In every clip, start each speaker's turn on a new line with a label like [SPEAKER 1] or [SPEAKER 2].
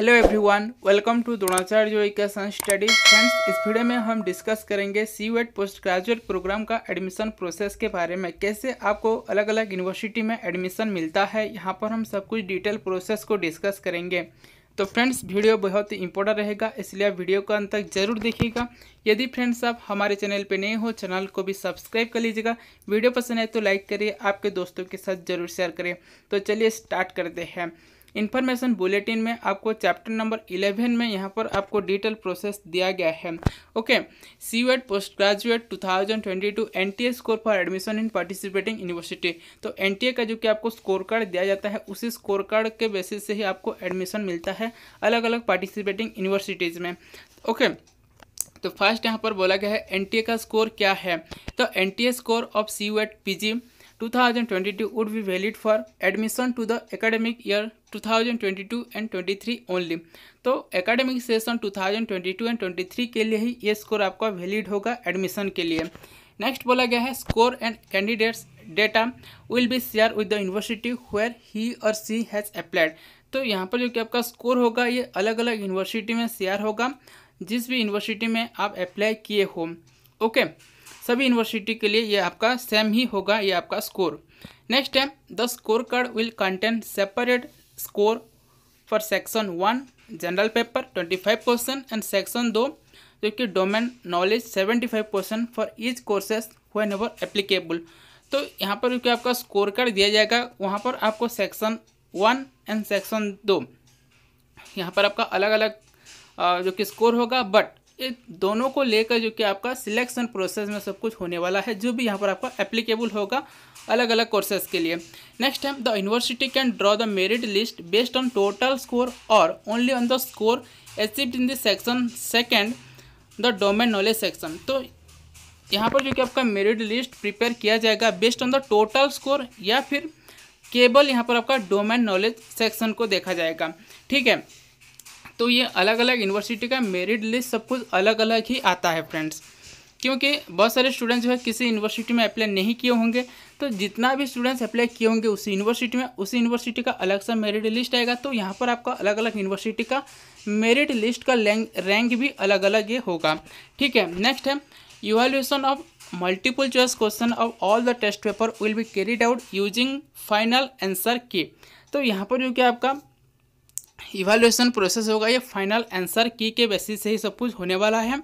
[SPEAKER 1] Hello everyone welcome to Dronacharya equation studies friends इस video में हम डिस्कस करेंगे CUET post graduate programme का एडमिशन प्रोसेस के बारे में कैसे आपको अलग अलग यूनिवर्सिटी में एडमिशन मिलता है यहाँ पर हम सब कुछ डिटेल प्रोसेस को डिस्कस करेंगे तो फ्रेंड्स वीडियो बहुत ही इंपॉर्टेंट रहेगा इसलिए आप वीडियो को अंत तक जरूर देखिएगा यदि फ्रेंड्स आप हमारे चैनल पर नए हो चैनल को भी सब्सक्राइब कर लीजिएगा वीडियो पसंद आए तो लाइक करिए आपके दोस्तों के साथ जरूर शेयर करें तो चलिए स्टार्ट करते हैं इन्फॉर्मेशन बुलेटिन में आपको चैप्टर नंबर इलेवन में यहाँ पर आपको डिटेल प्रोसेस दिया गया है okay CUET post graduate two thousand twenty two N T A score for admission in participating university तो एन टी ए का जो कि आपको स्कोर कार्ड दिया जाता है उसी स्कोर कार्ड के बेसिस से ही आपको एडमिशन मिलता है अलग अलग पार्टिसिपेटिंग यूनिवर्सिटीज़ में ओके तो फर्स्ट यहाँ पर बोला गया है एन का स्कोर क्या है तो an score of CUET P 2022 would be valid for admission to the academic year 2022 and 23 only तो academic session 2022 and 23 के लिए ही ये score आपका valid होगा admission के लिए Next बोला गया है score and candidates data will be shared with the university where he or she has applied. तो यहाँ पर जो कि आपका स्कोर होगा ये अलग अलग यूनिवर्सिटी में शेयर होगा जिस भी यूनिवर्सिटी में आप अप्लाई किए हो ओके okay. सभी यूनिवर्सिटी के लिए ये आपका सेम ही होगा ये आपका स्कोर नेक्स्ट है the score card will contain separate score for section one general paper twenty five percent and section दो जो कि domain knowledge seventy five percent for each courses whenever applicable तो यहाँ पर क्योंकि आपका स्कोर कार्ड दिया जाएगा वहाँ पर आपको सेक्शन वन एंड सेक्शन दो यहाँ पर आपका अलग अलग जो कि स्कोर होगा बट ये दोनों को लेकर जो कि आपका सिलेक्शन प्रोसेस में सब कुछ होने वाला है जो भी यहाँ पर आपका एप्लीकेबल होगा अलग अलग कोर्सेज के लिए next time the university can draw the merit list based on total score और only on the score achieved in the section second the domain knowledge section तो यहाँ पर जो कि आपका मेरिट लिस्ट प्रिपेयर किया जाएगा based on the total score या फिर केवल यहाँ पर आपका डोमेन नॉलेज सेक्शन को देखा जाएगा ठीक है तो ये अलग अलग यूनिवर्सिटी का मेरिट लिस्ट सब कुछ अलग अलग ही आता है फ्रेंड्स क्योंकि बहुत सारे स्टूडेंट्स जो है किसी यूनिवर्सिटी में अप्लाई नहीं किए होंगे तो जितना भी स्टूडेंट्स अप्लाई किए होंगे उस यूनिवर्सिटी में उस यूनिवर्सिटी का अलग सा मेरिट लिस्ट आएगा तो यहाँ पर आपका अलग अलग यूनिवर्सिटी का मेरिट लिस्ट का रैंक भी अलग अलग ये होगा ठीक है नेक्स्ट है evaluation of multiple choice question of all the test paper will be carried out using final answer key तो यहाँ पर जो कि आपका इवेल्युएशन प्रोसेस होगा ये फाइनल आंसर की के बेसिस से ही सब कुछ होने वाला है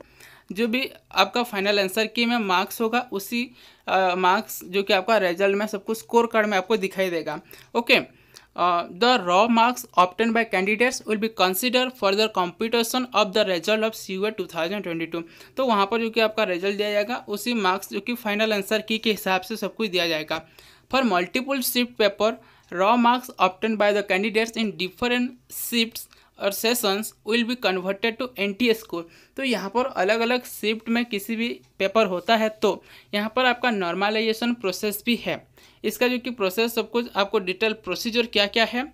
[SPEAKER 1] जो भी आपका फाइनल आंसर की में मार्क्स होगा उसी मार्क्स जो कि आपका रिजल्ट में सब कुछ स्कोर कार्ड में आपको दिखाई देगा okay the raw marks obtained by candidates will be consider for the competition of the result of C U two thousand twenty two तो वहाँ पर जो कि आपका रिजल्ट दिया जाएगा उसी मार्क्स जो कि फाइनल आंसर की के हिसाब से सब कुछ दिया जाएगा for multiple shift paper raw marks obtained by the candidates in different shifts और sessions will be converted to N T score तो यहाँ पर अलग अलग शिफ्ट में किसी भी पेपर होता है तो यहाँ पर आपका नॉर्मलाइजेशन प्रोसेस भी है इसका जो कि प्रोसेस सब कुछ आपको डिटेल प्रोसीजर क्या क्या है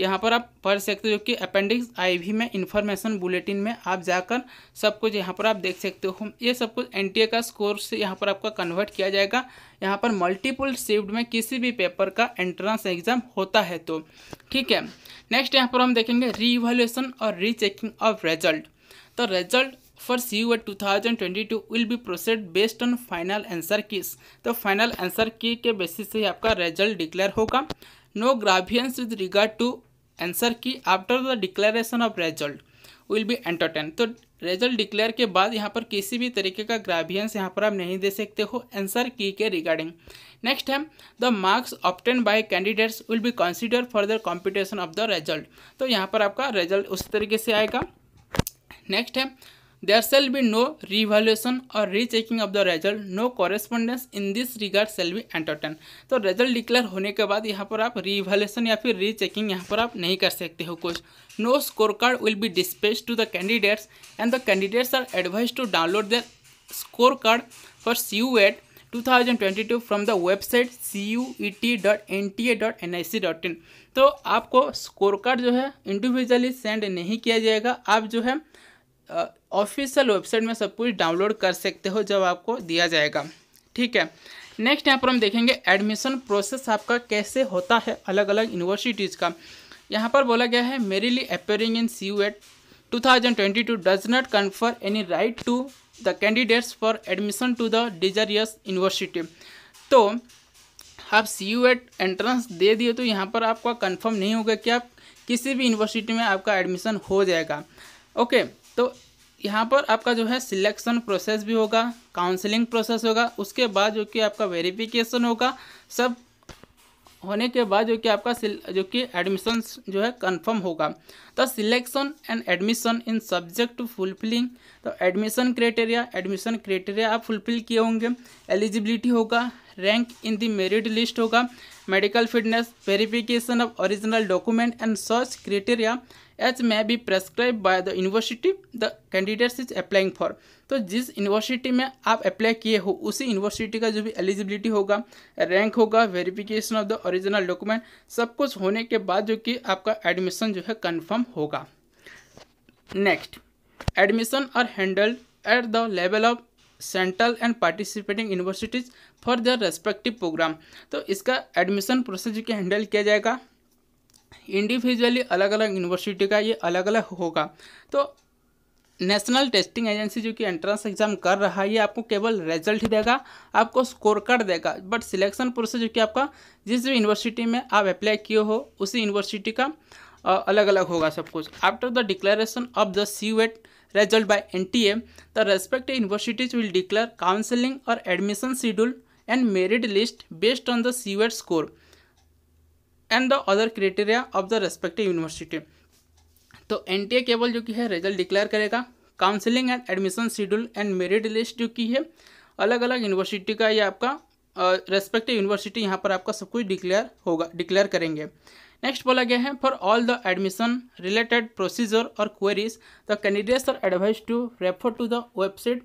[SPEAKER 1] यहाँ पर आप पढ़ सकते हो कि अपेंडिक्स आई में इन्फॉर्मेशन बुलेटिन में आप जाकर सब कुछ यहाँ पर आप देख सकते हो ये सब कुछ एन का स्कोर से यहाँ पर आपका कन्वर्ट किया जाएगा यहाँ पर मल्टीपल शिफ्ट में किसी भी पेपर का एंट्रेंस एग्जाम होता है तो ठीक है नेक्स्ट यहाँ पर हम देखेंगे री और री ऑफ रिजल्ट तो result for C U two thousand twenty two will be processed based on final answer keys तो फाइनल आंसर की के बेसिस से ही आपका रिजल्ट डिक्लेयर होगा no grievances with regard to answer key after the declaration of result will be entertain तो result declare के बाद यहाँ पर किसी भी तरीके का ग्रावियंस यहाँ पर आप नहीं दे सकते हो आंसर की के रिगार्डिंग नेक्स्ट है the marks obtained by candidates will be consider for the competition of the result तो यहाँ पर आपका रिजल्ट उस तरीके से आएगा नेक्स्ट है there there shall be no revaluation or rechecking of the result no correspondence in this regard shall be entertained तो रिजल्ट डिक्लेयर होने के बाद यहाँ पर आप रिवैल्यूएशन या फिर री चेकिंग यहाँ पर आप नहीं कर सकते हो कुछ no score card will be dispatch to the candidates and the candidates are advise to download the score card for C CUET 2022 from the website C U E T dot N T A dot N I C dot in तो आपको score card जो है individually send नहीं किया जाएगा आप जो है ऑफिशियल वेबसाइट में सब कुछ डाउनलोड कर सकते हो जब आपको दिया जाएगा ठीक है नेक्स्ट यहाँ पर हम देखेंगे एडमिशन प्रोसेस आपका कैसे होता है अलग अलग यूनिवर्सिटीज़ का यहाँ पर बोला गया है merely appearing in CUET two does not confer any right to the candidates for admission to the desirous university तो आप सी यू एट एंट्रेंस दे दिए तो यहाँ पर आपका कन्फर्म नहीं होगा कि आप किसी भी यूनिवर्सिटी में आपका एडमिशन हो जाएगा ओके तो यहाँ पर आपका जो है सिलेक्शन प्रोसेस भी होगा काउंसलिंग प्रोसेस होगा उसके बाद जो कि आपका वेरिफिकेशन होगा सब होने के बाद जो कि आपका जो कि एडमिशन जो है कंफर्म होगा तो selection and admission in subject to fulfilling तो एडमिशन क्राइटेरिया एडमिशन क्राइटेरिया आप फुलफिल किए होंगे एलिजिबिलिटी होगा rank in the merit list होगा medical fitness, verification of original document and such criteria as may be prescribed by the university the candidates is applying for तो जिस university में आप apply किए हो उसी यूनिवर्सिटी का जो भी एलिजिबिलिटी होगा रैंक होगा verification of the original document सब कुछ होने के बाद जो कि आपका एडमिशन जो है कंफर्म होगा next admission are handled at the level of central and participating universities for their respective programme तो इसका एडमिशन प्रोसेस जो कि हैंडल किया जाएगा इंडिविजुअली अलग अलग यूनिवर्सिटी का ये अलग अलग होगा तो नेशनल टेस्टिंग एजेंसी जो कि एंट्रेंस एग्जाम कर रहा है ये आपको केवल रिजल्ट ही देगा आपको स्कोर कार्ड देगा बट सिलेक्शन प्रोसेस जो कि आपका जिस भी यूनिवर्सिटी में आप अप्लाई किए हो उसी यूनिवर्सिटी का अलग अलग होगा सब कुछ after the declaration of the CUET result by NTA, the respective universities will declare counseling or admission schedule and merit list based on the CUET score and the other criteria of the respective university. तो एन केवल जो कि है result declare करेगा counselling and admission schedule and merit list जो कि है अलग अलग यूनिवर्सिटी का ये आपका रेस्पेक्टिव यूनिवर्सिटी यहाँ पर आपका सब कुछ डिक्लेयर होगा डिक्लेयर करेंगे नेक्स्ट बोला गया है for all the admission related procedure और queries the candidates are advise to refer to the website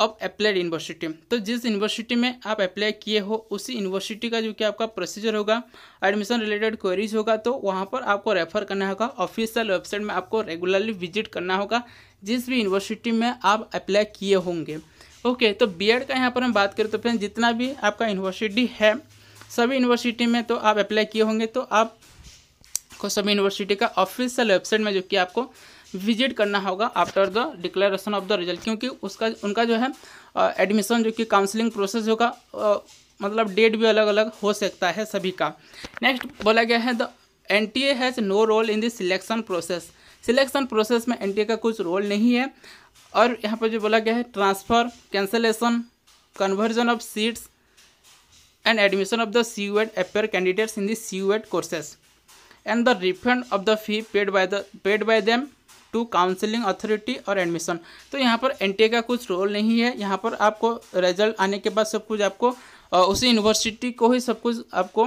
[SPEAKER 1] of applied university तो जिस यूनिवर्सिटी में आप अप्लाई किए हो उसी यूनिवर्सिटी का जो कि आपका प्रोसीजर होगा एडमिशन रिलेटेड क्वेरीज होगा तो वहाँ पर आपको रेफर करना होगा ऑफिशियल वेबसाइट में आपको रेगुलरली विजिट करना होगा जिस भी यूनिवर्सिटी में आप अप्लाई किए होंगे ओके okay, तो बीएड का यहाँ पर हम बात करें तो फ्रेंड जितना भी आपका यूनिवर्सिटी है सभी यूनिवर्सिटी में तो आप अप्लाई किए होंगे तो आप को सभी यूनिवर्सिटी का ऑफिशियल वेबसाइट में जो कि आपको विजिट करना होगा after the declaration of the result क्योंकि उसका उनका जो है एडमिशन जो कि काउंसलिंग प्रोसेस होगा मतलब डेट भी अलग अलग हो सकता है सभी का नेक्स्ट बोला गया है the N T A has no role in the selection process selection process में एन टी ए का कुछ रोल नहीं है और यहाँ पर जो बोला गया है transfer cancellation conversion of seats and admission of the CUET appear candidates in the CUET courses and the refund of the fee paid by the paid by them to counseling authority और admission तो यहाँ पर N T A का कुछ role नहीं है यहाँ पर आपको रिजल्ट आने के बाद सब कुछ आपको उसी यूनिवर्सिटी को ही सब कुछ आपको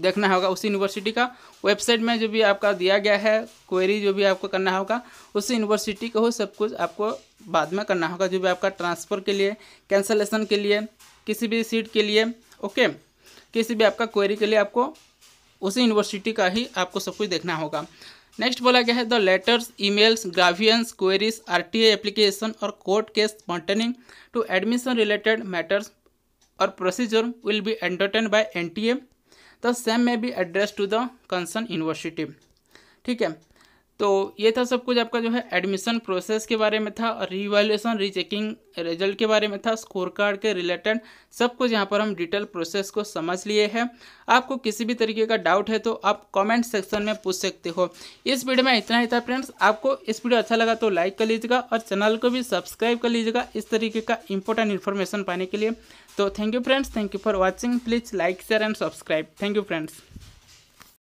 [SPEAKER 1] देखना होगा उसी यूनिवर्सिटी का वेबसाइट में जो भी आपका दिया गया है क्वेरी जो भी आपको करना होगा उसी यूनिवर्सिटी को ही सब कुछ आपको बाद में करना होगा जो भी आपका ट्रांसफ़र के लिए कैंसलेशन के लिए किसी भी सीट के लिए ओके किसी भी आपका क्वेरी के लिए आपको उसी यूनिवर्सिटी का ही आपको सब कुछ देखना होगा नेक्स्ट बोला गया है the letters emails grievances queries RTA application और court case pertaining to admission related matters और procedure will be entertain by NTA the same may be address to the concern university ठीक है तो ये था सब कुछ आपका जो है एडमिशन प्रोसेस के बारे में था और रिवेल्यूशन रीचेकिंग रिजल्ट के बारे में था स्कोर कार्ड के रिलेटेड सब कुछ यहाँ पर हम डिटेल प्रोसेस को समझ लिए हैं आपको किसी भी तरीके का डाउट है तो आप कमेंट सेक्शन में पूछ सकते हो इस वीडियो में इतना ही था फ्रेंड्स आपको इस वीडियो अच्छा लगा तो लाइक कर लीजिएगा और चैनल को भी सब्सक्राइब कर लीजिएगा इस तरीके का इंपॉर्टेंट इन्फॉर्मेशन पाने के लिए तो thank you friends thank you for watching please like share and subscribe thank you friends